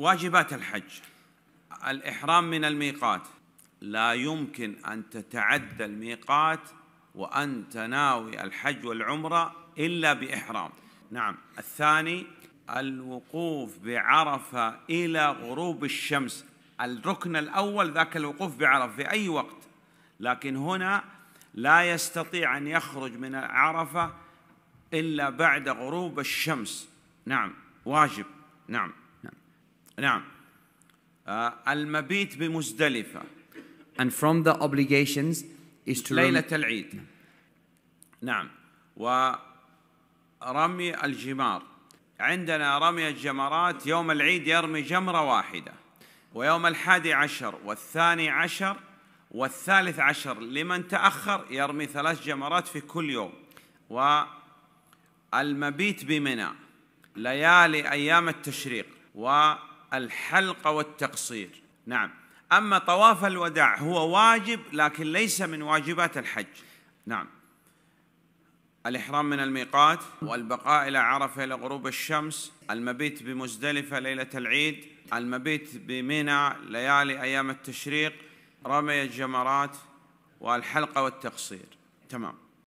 واجبات الحج الإحرام من الميقات لا يمكن أن تتعدى الميقات وأنت ناوي الحج والعمرة إلا بإحرام نعم الثاني الوقوف بعرفة إلى غروب الشمس الركن الأول ذاك الوقوف بعرفة في أي وقت لكن هنا لا يستطيع أن يخرج من عرفة إلا بعد غروب الشمس نعم واجب نعم نعم آه، المبيت بمزدلفة and from the obligations is to ليلة العيد نعم ورمي الجمار عندنا رمي الجمرات يوم العيد يرمي جمرة واحدة ويوم الحادي عشر والثاني عشر والثالث عشر لمن تأخر يرمي ثلاث جمرات في كل يوم والمبيت بمنى ليالي أيام التشريق و الحلق والتقصير نعم أما طواف الوداع هو واجب لكن ليس من واجبات الحج نعم الإحرام من الميقات والبقاء إلى عرفة إلى غروب الشمس المبيت بمزدلفة ليلة العيد المبيت بمنى ليالي أيام التشريق رمي الجمرات والحلقة والتقصير تمام